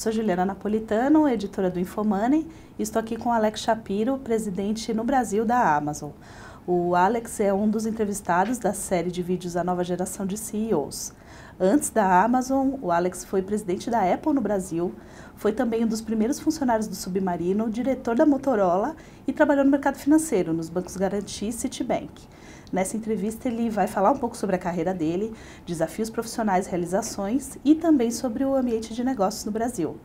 Sou Juliana Napolitano, editora do Infomoney, e estou aqui com Alex Shapiro, presidente no Brasil da Amazon. O Alex é um dos entrevistados da série de vídeos A Nova Geração de CEOs. Antes da Amazon, o Alex foi presidente da Apple no Brasil, foi também um dos primeiros funcionários do Submarino, diretor da Motorola e trabalhou no mercado financeiro, nos bancos Garanti e Citibank. Nessa entrevista, ele vai falar um pouco sobre a carreira dele, desafios profissionais, realizações e também sobre o ambiente de negócios no Brasil.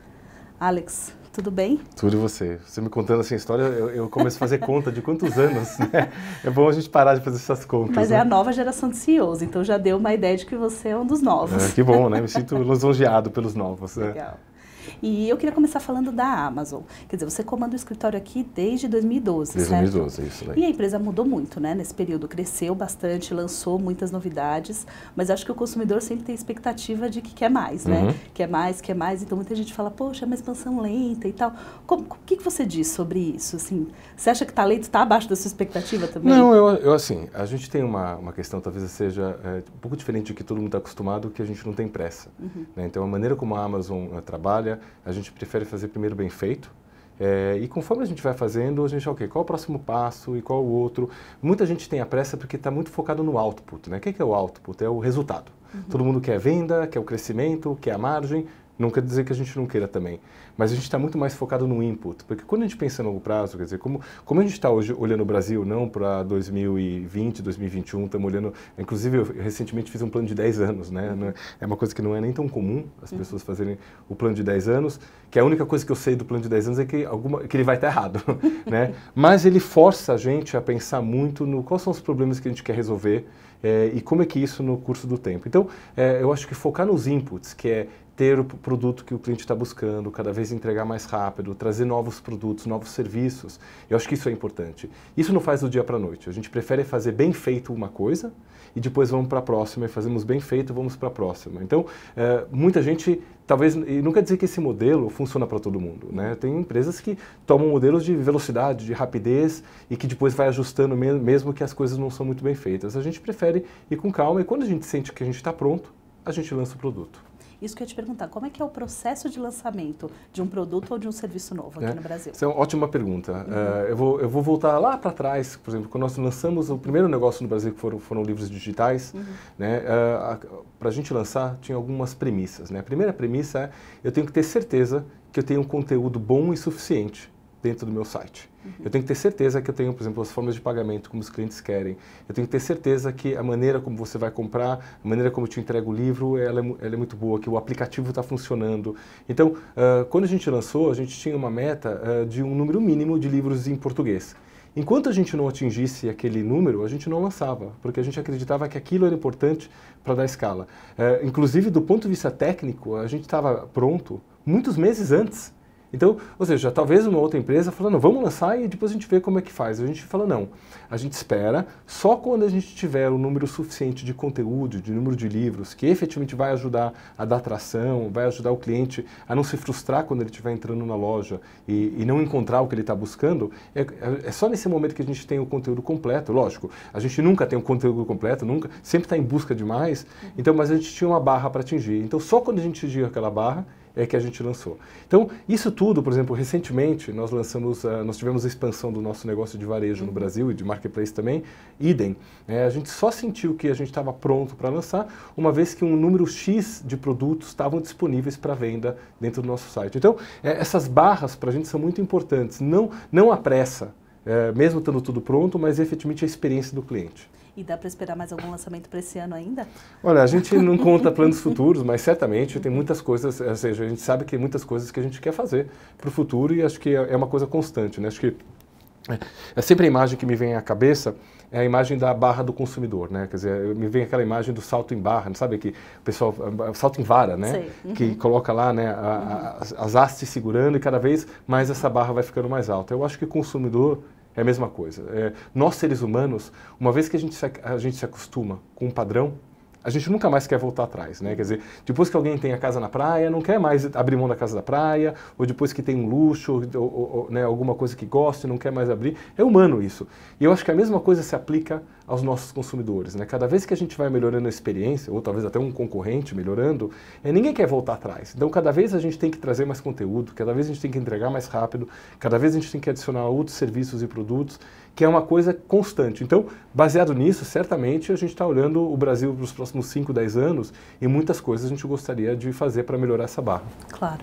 Alex, tudo bem? Tudo e você. Você me contando essa história, eu, eu começo a fazer conta de quantos anos, né? É bom a gente parar de fazer essas contas. Mas é né? é a nova geração de CEOs, então já deu uma ideia de que você é um dos novos. É, que bom, né? Me sinto lisonjeado pelos novos. É. Legal. Né? E eu queria começar falando da Amazon. Quer dizer, você comanda o escritório aqui desde 2012, desde certo? 2012, isso. Né? E a empresa mudou muito, né? Nesse período cresceu bastante, lançou muitas novidades, mas acho que o consumidor sempre tem expectativa de que quer mais, né? Uhum. Quer mais, quer mais. Então muita gente fala, poxa, é uma expansão lenta e tal. o que, que você diz sobre isso? Assim, você acha que está lento? Está abaixo da sua expectativa também? Não, eu, eu assim, a gente tem uma, uma questão, talvez seja é, um pouco diferente do que todo mundo está acostumado, que a gente não tem pressa. Uhum. Né? Então a maneira como a Amazon trabalha a gente prefere fazer primeiro bem feito, é, e conforme a gente vai fazendo, a gente, ok, qual o próximo passo e qual o outro? Muita gente tem a pressa porque está muito focado no output, né? O que é o output? É o resultado. Uhum. Todo mundo quer venda, quer o crescimento, quer a margem, não quer dizer que a gente não queira também, mas a gente está muito mais focado no input, porque quando a gente pensa no longo prazo, quer dizer, como, como a gente está hoje olhando o Brasil, não para 2020, 2021, estamos olhando, inclusive eu recentemente fiz um plano de 10 anos, né? Uhum. É uma coisa que não é nem tão comum as uhum. pessoas fazerem o plano de 10 anos, que a única coisa que eu sei do plano de 10 anos é que, alguma, que ele vai estar tá errado, né? mas ele força a gente a pensar muito no quais são os problemas que a gente quer resolver, é, e como é que isso no curso do tempo. Então, é, eu acho que focar nos inputs, que é ter o produto que o cliente está buscando, cada vez entregar mais rápido, trazer novos produtos, novos serviços. Eu acho que isso é importante. Isso não faz do dia para a noite. A gente prefere fazer bem feito uma coisa e depois vamos para a próxima e fazemos bem feito, vamos para a próxima. Então, é, muita gente talvez e nunca dizer que esse modelo funciona para todo mundo, né? Tem empresas que tomam modelos de velocidade, de rapidez e que depois vai ajustando mesmo, mesmo que as coisas não são muito bem feitas. A gente prefere ir com calma e quando a gente sente que a gente está pronto, a gente lança o produto. Isso que eu ia te perguntar, como é que é o processo de lançamento de um produto ou de um serviço novo aqui é, no Brasil? Isso é uma ótima pergunta. Uhum. Uh, eu, vou, eu vou voltar lá para trás, por exemplo, quando nós lançamos o primeiro negócio no Brasil, que foram, foram livros digitais, uhum. né, uh, eh, para a gente lançar, tinha algumas premissas. Né? A primeira premissa é, eu tenho que ter certeza que eu tenho um conteúdo bom e suficiente dentro do meu site. Uhum. Eu tenho que ter certeza que eu tenho, por exemplo, as formas de pagamento como os clientes querem. Eu tenho que ter certeza que a maneira como você vai comprar, a maneira como eu te entrego o livro, ela é, ela é muito boa, que o aplicativo está funcionando. Então, uh, quando a gente lançou, a gente tinha uma meta uh, de um número mínimo de livros em português. Enquanto a gente não atingisse aquele número, a gente não lançava, porque a gente acreditava que aquilo era importante para dar escala. Uh, inclusive, do ponto de vista técnico, a gente estava pronto muitos meses antes então, ou seja, talvez uma outra empresa falando, vamos lançar e depois a gente vê como é que faz. A gente fala, não, a gente espera, só quando a gente tiver o um número suficiente de conteúdo, de número de livros, que efetivamente vai ajudar a dar atração, vai ajudar o cliente a não se frustrar quando ele estiver entrando na loja e, e não encontrar o que ele está buscando, é, é, é só nesse momento que a gente tem o conteúdo completo. Lógico, a gente nunca tem o conteúdo completo, nunca, sempre está em busca de mais, uhum. então, mas a gente tinha uma barra para atingir. Então, só quando a gente atingiu aquela barra, é que a gente lançou. Então, isso tudo, por exemplo, recentemente nós lançamos, uh, nós tivemos a expansão do nosso negócio de varejo uhum. no Brasil e de marketplace também, idem. É, a gente só sentiu que a gente estava pronto para lançar, uma vez que um número X de produtos estavam disponíveis para venda dentro do nosso site. Então, é, essas barras para a gente são muito importantes. Não, não apressa. pressa é, mesmo estando tudo pronto, mas efetivamente a experiência do cliente. E dá para esperar mais algum lançamento para esse ano ainda? Olha, a gente não conta planos futuros, mas certamente tem muitas coisas, ou seja, a gente sabe que tem muitas coisas que a gente quer fazer para o futuro e acho que é, é uma coisa constante, né? Acho que é, é sempre a imagem que me vem à cabeça é a imagem da barra do consumidor, né? Quer dizer, me vem aquela imagem do salto em barra, sabe que o pessoal eh, salto em vara, né? Uhum. Que coloca lá, né, a, a, uhum. as hastes segurando e cada vez mais essa barra vai ficando mais alta. Eu acho que o consumidor é a mesma coisa. É, nós, seres humanos, uma vez que a gente, se, a gente se acostuma com um padrão, a gente nunca mais quer voltar atrás, né? Quer dizer, depois que alguém tem a casa na praia, não quer mais abrir mão da casa da praia, ou depois que tem um luxo, ou, ou, ou né, alguma coisa que gosta e não quer mais abrir. É humano isso. E eu acho que a mesma coisa se aplica aos nossos consumidores. Né? Cada vez que a gente vai melhorando a experiência, ou talvez até um concorrente melhorando, é, ninguém quer voltar atrás. Então, cada vez a gente tem que trazer mais conteúdo, cada vez a gente tem que entregar mais rápido, cada vez a gente tem que adicionar outros serviços e produtos, que é uma coisa constante. Então, baseado nisso, certamente a gente está olhando o Brasil para os próximos 5, 10 anos e muitas coisas a gente gostaria de fazer para melhorar essa barra. Claro.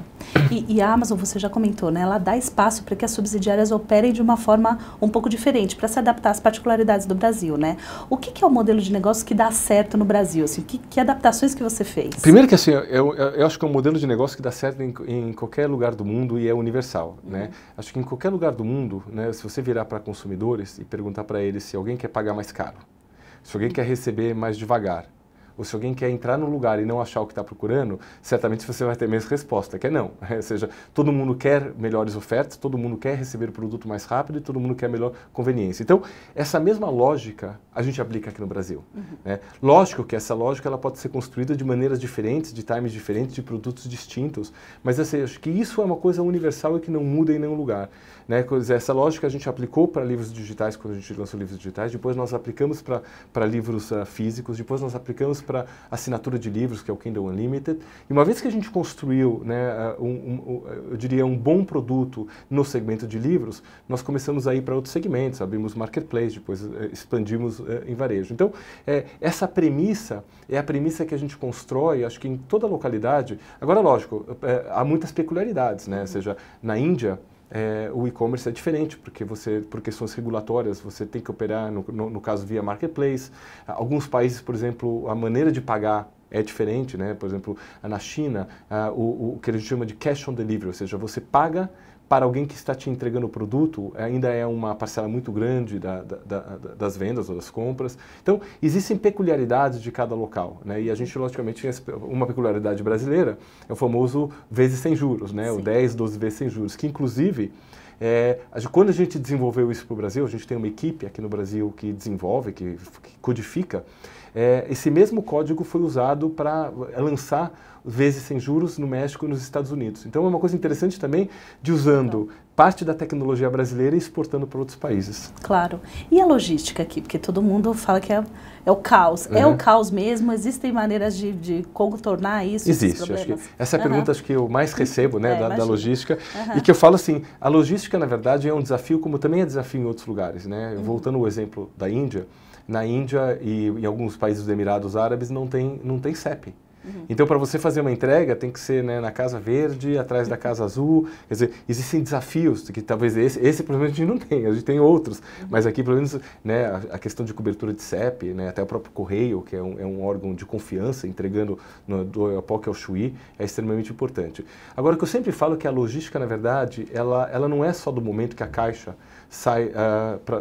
E, e, a Amazon, você já comentou, né? ela dá espaço para que as subsidiárias operem de uma forma um pouco diferente, para se adaptar às particularidades do Brasil. Né? O que, que, é o modelo de negócio que dá certo no Brasil? Assim, que, que adaptações que você fez? Primeiro que assim, eu, eu, acho que é um modelo de negócio que dá certo em, em qualquer lugar do mundo e é universal, né? uhum. né? Acho que em qualquer lugar do mundo, né, se você virar para consumidores e perguntar para eles se alguém quer pagar mais caro, se alguém quer receber mais devagar, ou se alguém quer entrar no lugar e não achar o que está procurando, certamente você vai ter a mesma resposta, que é não. ou seja, todo mundo quer melhores ofertas, todo mundo quer receber o produto mais rápido e todo mundo quer melhor conveniência. Então, essa mesma lógica a gente aplica aqui no Brasil. Uhum. Né? Lógico que essa lógica ela pode ser construída de maneiras diferentes, de times diferentes, de produtos distintos, mas assim, acho que isso é uma coisa universal e que não muda em nenhum lugar. Né? Essa lógica a gente aplicou para livros digitais quando a gente lançou livros digitais, depois nós aplicamos para livros uh, físicos, depois nós aplicamos para assinatura de livros, que é o Kindle Unlimited. E uma vez que a gente construiu, né, ah, um, um, eu diria, um bom produto no segmento de livros, nós começamos a ir para outros segmentos, abrimos marketplace, depois uh, expandimos uh, em varejo. Então, é, essa premissa é a premissa que a gente constrói, acho que em toda localidade. Agora, lógico, é, há muitas peculiaridades, né? Ou seja, na Índia, é, o e-commerce é diferente, porque você, por questões regulatórias, você tem que operar, no, no, no, caso, via marketplace. Alguns países, por exemplo, a maneira de pagar é diferente, né? Por exemplo, na China, ah, o, o que a gente chama de cash on delivery, ou seja, você paga para alguém que está te entregando o produto, ainda é uma parcela muito grande da, da, da, das vendas ou das compras. Então, existem peculiaridades de cada local. Né? E a gente, logicamente, tem uma peculiaridade brasileira, é o famoso vezes sem juros, né? o 10, 12 vezes sem juros, que inclusive é, quando a gente desenvolveu isso para o Brasil, a gente tem uma equipe aqui no Brasil que desenvolve, que, que codifica. É, esse mesmo código foi usado para é, lançar vezes sem juros no México e nos Estados Unidos. Então é uma coisa interessante também de usando parte da tecnologia brasileira e exportando para outros países. Claro. E a logística aqui? Porque todo mundo fala que é, é o caos. Uhum. É o uhum. caos mesmo? Existem maneiras de, de contornar isso? Existe. Acho que essa é a uhum. pergunta acho que eu mais recebo né, é, da, da, logística. Uhum. E que eu falo assim, a logística, na verdade, é um desafio como também é desafio em outros lugares. Né? Uhum. Voltando ao exemplo da Índia, na Índia e em alguns países dos Emirados Árabes não tem, não tem CEP. Uhum. Então, para você fazer uma entrega, tem que ser né, na Casa Verde, atrás da Casa Azul. Quer dizer, existem desafios que talvez esse, esse problema a gente não tem, a gente tem outros. Uhum. Mas aqui, pelo menos, né, a, a, questão de cobertura de CEP, né, até o próprio Correio, que é um, é um órgão de confiança, entregando no, do Oiapoque ao Chuí, é extremamente importante. Agora, o que eu sempre falo é que a logística, na verdade, ela, ela não é só do momento que a Caixa sai, uh, pra,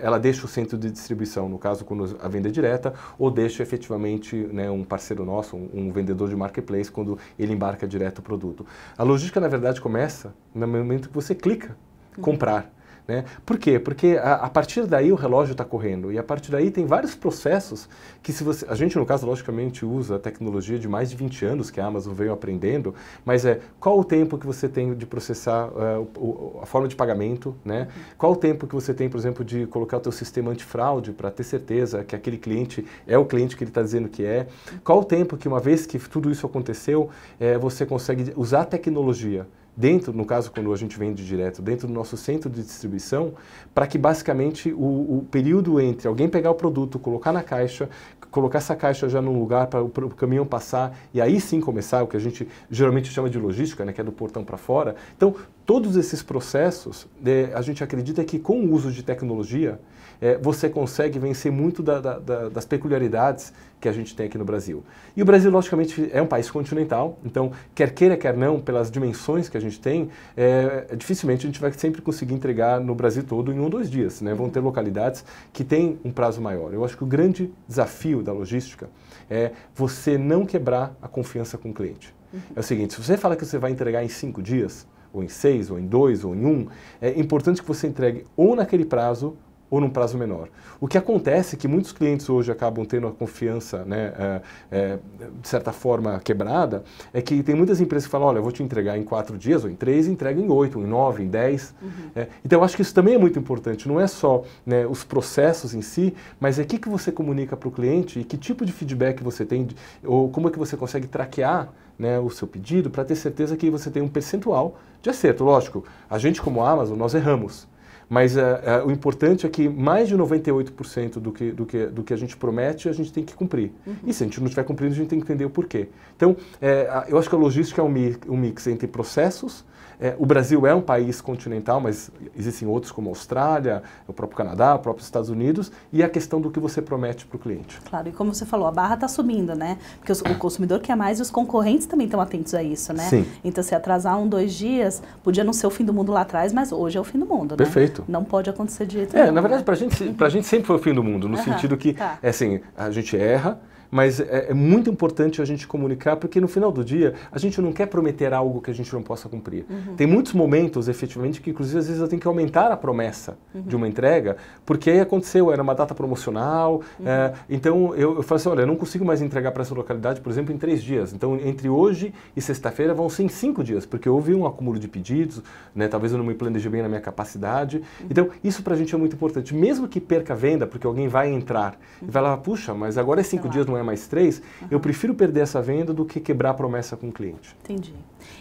ela deixa o centro de distribuição, no caso quando a venda é direta, ou deixa efetivamente né, um parceiro nosso, um, um, vendedor de marketplace, quando ele embarca direto o produto. A logística, na verdade, começa no momento que você clica comprar. Né? Por quê? Porque a, a partir daí o relógio está correndo e a partir daí tem vários processos que se você... A gente, no caso, logicamente usa a tecnologia de mais de 20 anos que a Amazon veio aprendendo, mas é qual o tempo que você tem de processar eh, o, o, a forma de pagamento, né? qual o tempo que você tem, por exemplo, de colocar o teu sistema antifraude para ter certeza que aquele cliente é o cliente que ele está dizendo que é, qual o tempo que uma vez que tudo isso aconteceu, eh, você consegue usar a tecnologia dentro, no caso quando a gente vende direto, dentro do nosso centro de distribuição, para que basicamente o, o, período entre alguém pegar o produto, colocar na caixa, colocar essa caixa já num lugar para o, para o caminhão passar e aí sim começar o que a gente geralmente chama de logística, né, que é do portão para fora. Então, Todos esses processos, é, a gente acredita que com o uso de tecnologia, é, você consegue vencer muito da, da, da, das peculiaridades que a gente tem aqui no Brasil. E o Brasil, logicamente, é um país continental, então, quer queira, quer não, pelas dimensões que a gente tem, é, dificilmente a gente vai sempre conseguir entregar no Brasil todo em um ou dois dias. Né? Vão ter localidades que têm um prazo maior. Eu acho que o grande desafio da logística é você não quebrar a confiança com o cliente. É o seguinte, se você fala que você vai entregar em cinco dias, ou em seis, ou em dois, ou em um, é importante que você entregue ou naquele prazo ou num prazo menor. O que acontece é que muitos clientes hoje acabam tendo a confiança, né, é, é, de certa forma, quebrada, é que tem muitas empresas que falam, olha, eu vou te entregar em quatro dias, ou em três, entrega em oito, ou em nove, em dez. Uhum. É, então, eu acho que isso também é muito importante. Não é só né, os processos em si, mas é o que, que você comunica para o cliente e que tipo de feedback você tem, ou como é que você consegue traquear né, o seu pedido para ter certeza que você tem um percentual de acerto. Lógico, a gente como a Amazon, nós erramos. Mas uh, uh, o importante é que mais de 98% do que, do, que, do que a gente promete, a gente tem que cumprir. Uhum. E se a gente não estiver cumprindo, a gente tem que entender o porquê. Então, é, eu acho que a logística é um, mi um mix entre processos, é, o Brasil é um país continental, mas existem outros como a Austrália, o próprio Canadá, os próprios Estados Unidos, e a questão do que você promete para o cliente. Claro, e como você falou, a barra está subindo, né? Porque os, o consumidor quer mais e os concorrentes também estão atentos a isso, né? Sim. Então, se atrasar um, dois dias, podia não ser o fim do mundo lá atrás, mas hoje é o fim do mundo, né? Perfeito. Não pode acontecer de jeito É, nenhum, na verdade, né? para gente, a gente sempre foi o fim do mundo, no uhum, sentido que, tá. é assim, a gente erra, mas é, é, muito importante a gente comunicar, porque no final do dia, a gente não quer prometer algo que a gente não possa cumprir. Uhum. Tem muitos momentos, efetivamente, que inclusive às vezes eu tenho que aumentar a promessa uhum. de uma entrega, porque aí aconteceu, era uma data promocional, uhum. é, então eu, eu falo assim, olha, eu não consigo mais entregar para essa localidade, por exemplo, em três dias. Então, entre hoje e sexta-feira vão ser em cinco dias, porque houve um acúmulo de pedidos, né, talvez eu não me planejei bem na minha capacidade. Uhum. Então, isso para a gente é muito importante. Mesmo que perca a venda, porque alguém vai entrar e uhum. vai lá, puxa, mas agora é cinco dias, não é é mais três, uhum. eu prefiro perder essa venda do que quebrar a promessa com o cliente. Entendi.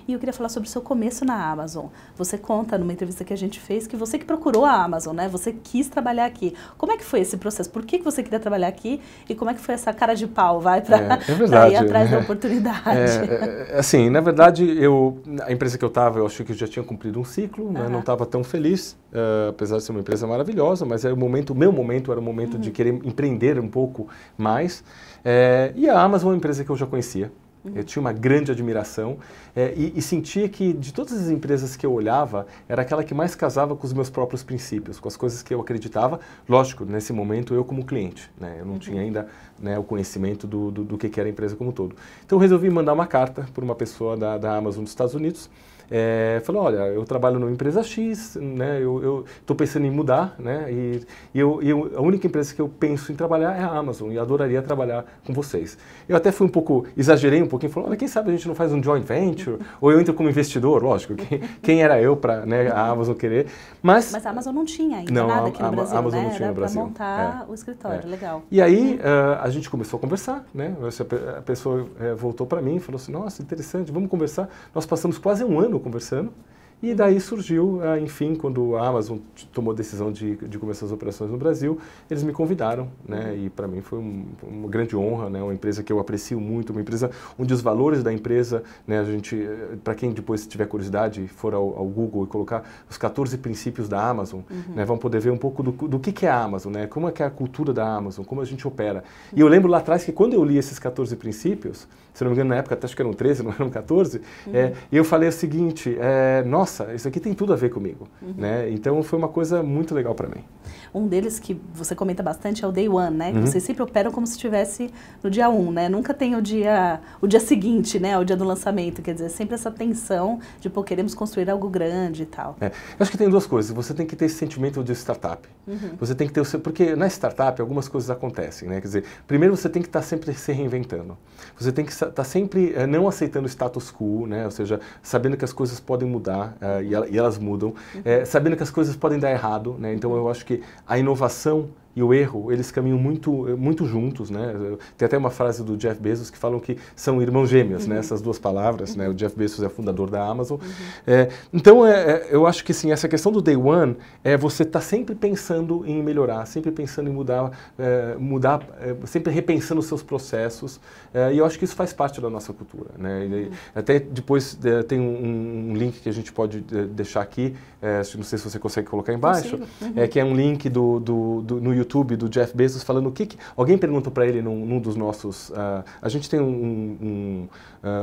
E eu queria falar sobre o seu começo na Amazon. Você conta numa entrevista que a gente fez que você que procurou a Amazon, né? Você quis trabalhar aqui. Como é que foi esse processo? Por que, que você queria trabalhar aqui? E como é que foi essa cara de pau, vai, para é, é ir né? atrás da oportunidade? É, é, é, assim, na verdade, eu, a empresa que eu estava, eu achei que eu já tinha cumprido um ciclo, uhum. né? não estava tão feliz, uh, apesar de ser uma empresa maravilhosa, mas era é o momento, o meu momento era o momento uhum. de querer empreender um pouco mais. É, e a Amazon é uma empresa que eu já conhecia. Eu tinha uma grande admiração é, e, e, sentia que de todas as empresas que eu olhava, era aquela que mais casava com os meus próprios princípios, com as coisas que eu acreditava. Lógico, nesse momento eu como cliente, né, eu não uhum. tinha ainda né, o conhecimento do, do, do, que era a empresa como um todo. Então eu resolvi mandar uma carta para uma pessoa da, da Amazon dos Estados Unidos é, falou, olha, eu trabalho numa empresa X, né, eu estou pensando em mudar, né, e, e eu, eu, a única empresa que eu penso em trabalhar é a Amazon, e adoraria trabalhar com vocês. Eu até fui um pouco, exagerei um pouquinho, falei, olha, quem sabe a gente não faz um joint venture, ou eu entro como investidor, lógico, quem, quem era eu para né, a Amazon querer, mas... Mas a Amazon não tinha ainda não, nada aqui no Brasil, a Amazon né, não tinha no Brasil. montar é. o escritório, é. legal. E aí uh, a gente começou a conversar, né, a pessoa uh, voltou para mim e falou assim, nossa, interessante, vamos conversar. Nós passamos quase um ano eu conversando. E daí surgiu, eh, enfim, quando a Amazon tomou a decisão de, de começar as operações no Brasil, eles me convidaram, né? E para mim foi um, uma grande honra, né? Uma empresa que eu aprecio muito, uma empresa onde os valores da empresa, né? A gente, eh, para quem depois tiver curiosidade, for ao, ao, Google e colocar os 14 princípios da Amazon, uhum. né? Vão poder ver um pouco do, do que, que é a Amazon, né? Como é que é a cultura da Amazon, como a gente opera. E eu lembro lá atrás que quando eu li esses 14 princípios, se não me engano na época acho que eram 13, não eram 14, uhum. é, eu falei o seguinte, é, nossa nossa, isso aqui tem tudo a ver comigo, uhum. né? Então foi uma coisa muito legal para mim. Um deles que você comenta bastante é o day one, né? Uhum. Vocês sempre operam como se estivesse no dia um, né? Nunca tem o dia, o dia seguinte, né? O dia do lançamento, quer dizer, é sempre essa tensão de, pô, queremos construir algo grande e tal. É. Eu acho que tem duas coisas. Você tem que ter esse sentimento de startup. Uhum. Você tem que ter o seu... Porque na startup algumas coisas acontecem, né? Quer dizer, primeiro você tem que estar tá sempre se reinventando. Você tem que estar tá sempre eh, não aceitando o status quo, né? Ou seja, sabendo que as coisas podem mudar. É, e, elas mudam, é, sabendo que as coisas podem dar errado, né? Então eu acho que a inovação e o erro, eles caminham muito, muito juntos, né? Tem até uma frase do Jeff Bezos que falam que são irmãos gêmeos, né? uhum. né? Essas duas palavras, uhum. né? O uhum. Jeff Bezos é fundador da Amazon. Uhum. É, então, é, é eu acho que sim, essa questão do day one é você estar tá sempre pensando em melhorar, sempre pensando em mudar, é, mudar, é, sempre repensando os seus processos. É, e eu acho que isso faz parte da nossa cultura, né? E, uhum. até depois tem um, um, link que a gente pode deixar aqui, não sei se você consegue colocar embaixo, uhum. é que é um link do, do, do no YouTube YouTube do Jeff Bezos falando o que. que... Alguém perguntou para ele num, num, dos nossos. Uh, a gente tem um, um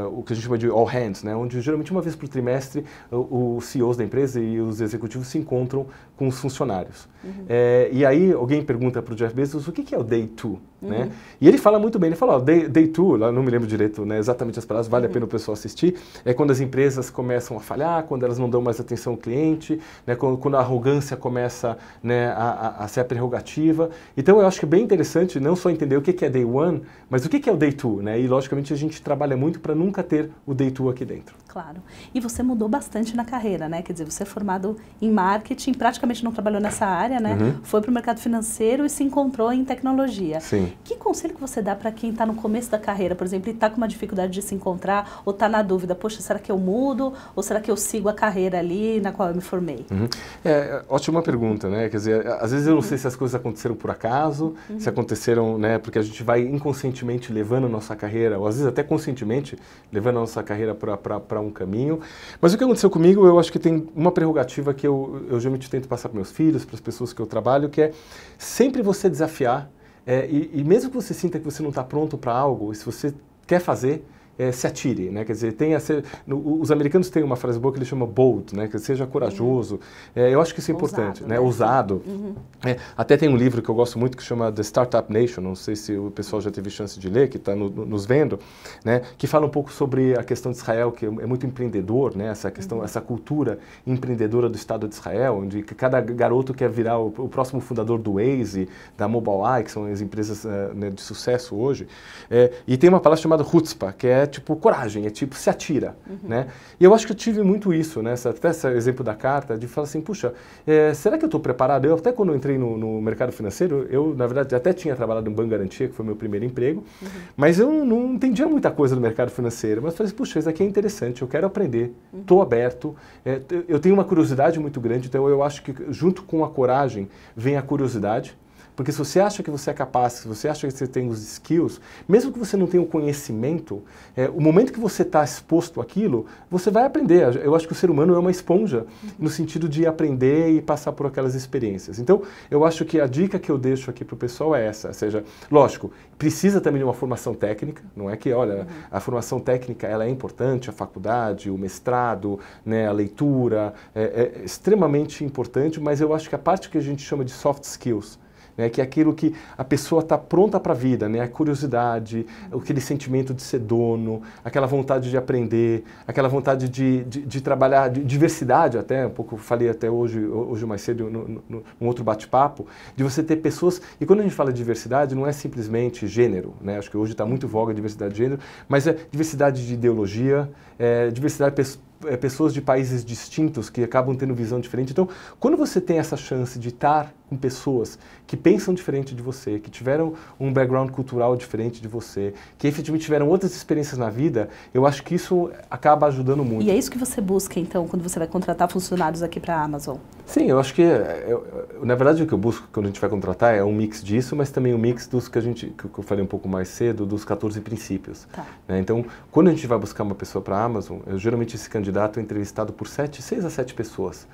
uh, o que a gente chama de all hands, né? onde geralmente uma vez por trimestre os CEOs da empresa e os executivos se encontram com os funcionários. Uhum. É, e aí alguém pergunta para o Jeff Bezos o que, que é o Day two né? Uhum. E ele fala muito bem, ele fala, ó, day, day two, não me lembro direito né, exatamente as palavras, vale uhum. a pena o pessoal assistir, é quando as empresas começam a falhar, quando elas não dão mais atenção ao cliente, né, quando, quando a arrogância começa né, a, a, a, ser a prerrogativa. Então eu acho que é bem interessante não só entender o que, que é day one, mas o que, que é o day two. Né? E logicamente a gente trabalha muito para nunca ter o day two aqui dentro. Claro. E você mudou bastante na carreira, né? Quer dizer, você é formado em marketing, praticamente não trabalhou nessa área, né? Uhum. Foi para o mercado financeiro e se encontrou em tecnologia. Sim. Que conselho que você dá para quem está no começo da carreira, por exemplo, e está com uma dificuldade de se encontrar ou está na dúvida, poxa, será que eu mudo ou será que eu sigo a carreira ali na qual eu me formei? Uhum. É, ótima pergunta, né? Quer dizer, às vezes eu não sei se as coisas aconteceram por acaso, uhum. se aconteceram, né? Porque a gente vai inconscientemente levando a nossa carreira, ou às vezes até conscientemente levando a nossa carreira para um caminho. Mas o que aconteceu comigo, eu acho que tem uma prerrogativa que eu, eu geralmente tento passar para meus filhos, para as pessoas que eu trabalho, que é sempre você desafiar é, e, e mesmo que você sinta que você não está pronto para algo, se você quer fazer, é, se atire, né? Quer dizer, tenha ser, no, os americanos têm uma frase boa que eles chamam bold, né? Que seja corajoso. Uhum. É, eu acho que isso é importante, Ousado, né? né? Uhum. É, até tem um livro que eu gosto muito que chama The Startup Nation. Não sei se o pessoal já teve chance de ler, que está no, no, nos vendo, né? Que fala um pouco sobre a questão de Israel, que é, é muito empreendedor, né? Essa questão, uhum. essa cultura empreendedora do Estado de Israel, onde cada garoto quer virar o, o próximo fundador do Waze, da Mobileye, que são as empresas eh, né, de sucesso hoje. É, e tem uma palavra chamada hutzpa, que é é tipo coragem, é tipo se atira, uhum. né? E eu acho que eu tive muito isso, né? Essa, até esse exemplo da carta, de falar assim, puxa, é, será que eu estou preparado? Eu até quando eu entrei no, no, mercado financeiro, eu na verdade até tinha trabalhado no Banco Garantia, que foi meu primeiro emprego, uhum. mas eu não entendia muita coisa do mercado financeiro, mas falei assim, puxa, isso aqui é interessante, eu quero aprender, estou uhum. aberto, é, eu tenho uma curiosidade muito grande, então eu acho que junto com a coragem vem a curiosidade, porque se você acha que você é capaz, se você acha que você tem os skills, mesmo que você não tenha o conhecimento, é, o momento que você está exposto àquilo, você vai aprender. Eu acho que o ser humano é uma esponja, no sentido de aprender e passar por aquelas experiências. Então, eu acho que a dica que eu deixo aqui para o pessoal é essa. Ou seja, lógico, precisa também de uma formação técnica, não é que, olha, uhum. a formação técnica ela é importante, a faculdade, o mestrado, né, a leitura, é, é extremamente importante, mas eu acho que a parte que a gente chama de soft skills, né? que é aquilo que a pessoa está pronta para a vida, né? a curiosidade, aquele sentimento de ser dono, aquela vontade de aprender, aquela vontade de, de, de trabalhar de diversidade até, um pouco falei até hoje, hoje mais cedo, num outro bate-papo, de você ter pessoas, e quando a gente fala de diversidade, não é simplesmente gênero, né? acho que hoje está muito voga a diversidade de gênero, mas é diversidade de ideologia, é, diversidade de pessoas, é, pessoas de países distintos que acabam tendo visão diferente. Então, quando você tem essa chance de estar com pessoas que pensam diferente de você, que tiveram um background cultural diferente de você, que efetivamente tiveram outras experiências na vida, eu acho que isso acaba ajudando muito. E é isso que você busca, então, quando você vai contratar funcionários aqui para a Amazon? Sim, eu acho que, é, eu, eu, na verdade, o que eu busco quando a gente vai contratar é um mix disso, mas também um mix dos que a gente, que eu falei um pouco mais cedo, dos 14 princípios. Tá. Né? Então, quando a gente vai buscar uma pessoa para a Amazon, eu, geralmente esse candidato candidato é entrevistado por sete, seis a sete pessoas.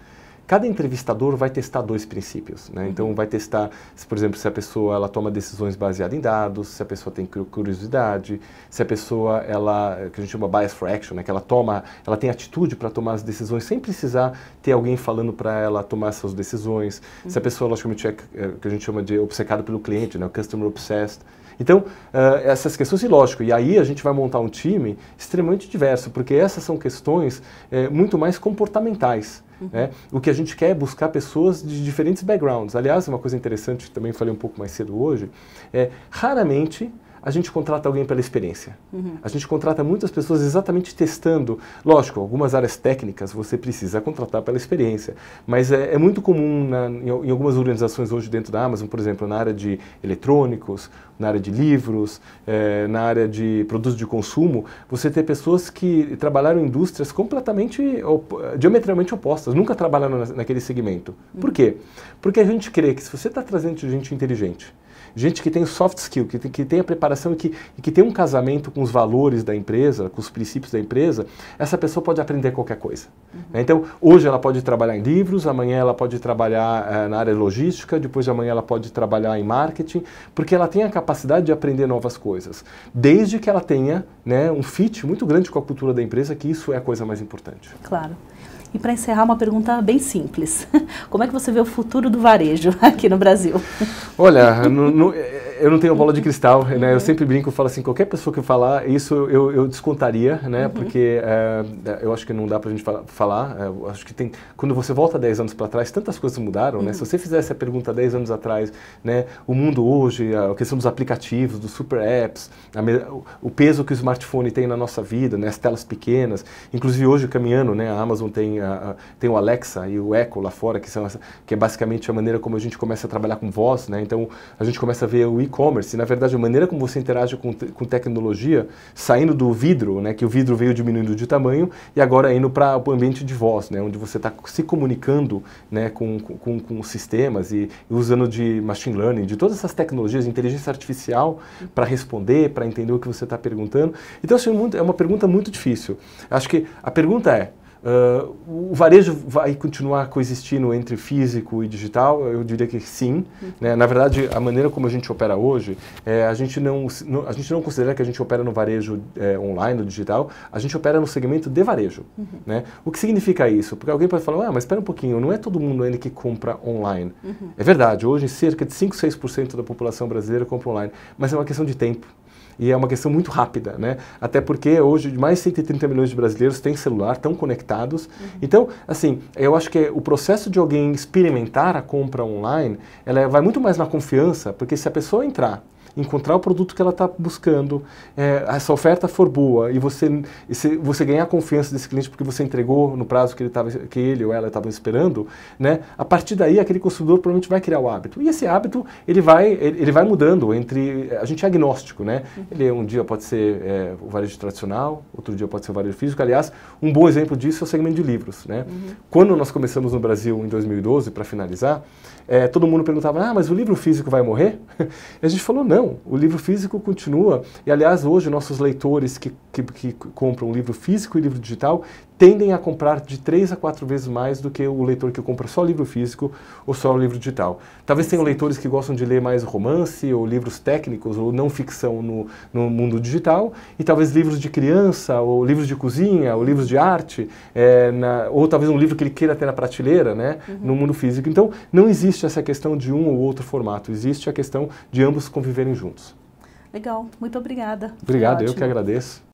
Cada entrevistador vai testar dois princípios, né? Então uhum. vai testar, se, por exemplo, se a pessoa ela toma decisões baseadas em dados, se a pessoa tem curiosidade, se a pessoa ela que a gente chama bias for action, né? Que ela toma, ela tem atitude para tomar as decisões sem precisar ter alguém falando para ela tomar essas decisões. Uhum. Se a uhum. pessoa logicamente é, é que a gente chama de obcecado pelo cliente, né? O customer obsessed. Então, eh, essas questões, e lógico, e aí a gente vai montar um time extremamente diverso, porque essas são questões eh, muito mais comportamentais. Uhum. Né? O que a gente quer é buscar pessoas de diferentes backgrounds. Aliás, uma coisa interessante, também falei um pouco mais cedo hoje, é raramente a gente contrata alguém pela experiência. Uhum. A gente contrata muitas pessoas exatamente testando. Lógico, algumas áreas técnicas você precisa contratar pela experiência, mas é, é muito comum na, em, em, algumas organizações hoje dentro da Amazon, por exemplo, na área de eletrônicos, na área de livros, é, na área de produtos de consumo, você ter pessoas que trabalharam em indústrias completamente, op diametralmente opostas, nunca trabalharam na, naquele segmento. Uhum. Por quê? Porque a gente crê que se você está trazendo gente inteligente, gente que tem soft skill, que tem, que tem a preparação e que, e que tem um casamento com os valores da empresa, com os princípios da empresa, essa pessoa pode aprender qualquer coisa. Uhum. Então, hoje ela pode trabalhar em livros, amanhã ela pode trabalhar eh, na área logística, depois de amanhã ela pode trabalhar em marketing, porque ela tem a capacidade de aprender novas coisas, desde que ela tenha né, um fit muito grande com a cultura da empresa, que isso é a coisa mais importante. Claro. E para encerrar, uma pergunta bem simples: como é que você vê o futuro do varejo aqui no Brasil? Olha, no, no, eu não tenho bola de uhum. cristal, né? Eu uhum. sempre brinco, falo assim, qualquer pessoa que falar isso eu, eu descontaria, né? Uhum. Porque é, eu acho que não dá pra gente falar, falar. Eh, eu acho que tem, quando você volta 10 anos para trás, tantas coisas mudaram, uhum. né? Se uhum. você fizesse a pergunta 10 anos atrás, né? O mundo hoje, a questão dos aplicativos, dos super apps, a, o peso que o smartphone tem na nossa vida, né? As telas pequenas, inclusive hoje caminhando, né? A Amazon tem, a, a, tem o Alexa e o Echo lá fora, que são essa, que é basicamente a maneira como a gente começa a trabalhar com voz, né? Então a gente começa a ver o e-commerce, na verdade a maneira como você interage com, te com tecnologia, saindo do vidro, né, que o vidro veio diminuindo de tamanho e agora indo para o ambiente de voz, né, onde você está se comunicando né, com, com, com sistemas e, e usando de machine learning, de todas essas tecnologias, inteligência artificial para responder, para entender o que você está perguntando. Então, assim, é, é uma pergunta muito difícil. Acho que a pergunta é, Uh, o varejo vai continuar coexistindo entre físico e digital? Eu diria que sim. Uhum. Né? Na verdade, a maneira como a gente opera hoje, é, a, gente não, não, a gente não considera que a gente opera no varejo é, online, no digital, a gente opera no segmento de varejo. Uhum. Né? O que significa isso? Porque alguém pode falar, ah, mas espera um pouquinho, não é todo mundo ainda que compra online. Uhum. É verdade, hoje cerca de 5, 6% da população brasileira compra online, mas é uma questão de tempo e é uma questão muito rápida, né? Até porque hoje mais de 130 milhões de brasileiros têm celular, estão conectados. Uhum. Então, assim, eu acho que o processo de alguém experimentar a compra online, ela vai muito mais na confiança, porque se a pessoa entrar encontrar o produto que ela está buscando, é, essa oferta for boa e você, e você ganhar a confiança desse cliente porque você entregou no prazo que ele, tava, que ele ou ela estavam esperando, né, a partir daí aquele consumidor provavelmente vai criar o hábito. E esse hábito ele vai, ele, ele vai mudando entre. A gente é agnóstico, né? Uhum. Ele é, um dia pode ser é, o varejo tradicional, outro dia pode ser o varejo físico. Aliás, um bom exemplo disso é o segmento de livros. Né? Uhum. Quando nós começamos no Brasil em 2012, para finalizar, é, todo mundo perguntava, ah, mas o livro físico vai morrer? a gente falou, não, o livro físico continua. E, aliás, hoje, nossos leitores que, que, que compram livro físico e livro digital tendem a comprar de três a quatro vezes mais do que o leitor que compra só livro físico ou só livro digital. Talvez tenham leitores que gostam de ler mais romance ou livros técnicos ou não ficção no, no mundo digital e talvez livros de criança ou livros de cozinha ou livros de arte é, na, ou talvez um livro que ele queira ter na prateleira, né, uhum. no mundo físico. Então não existe essa questão de um ou outro formato, existe a questão de ambos conviverem juntos. Legal, muito obrigada. Obrigado, eu que agradeço.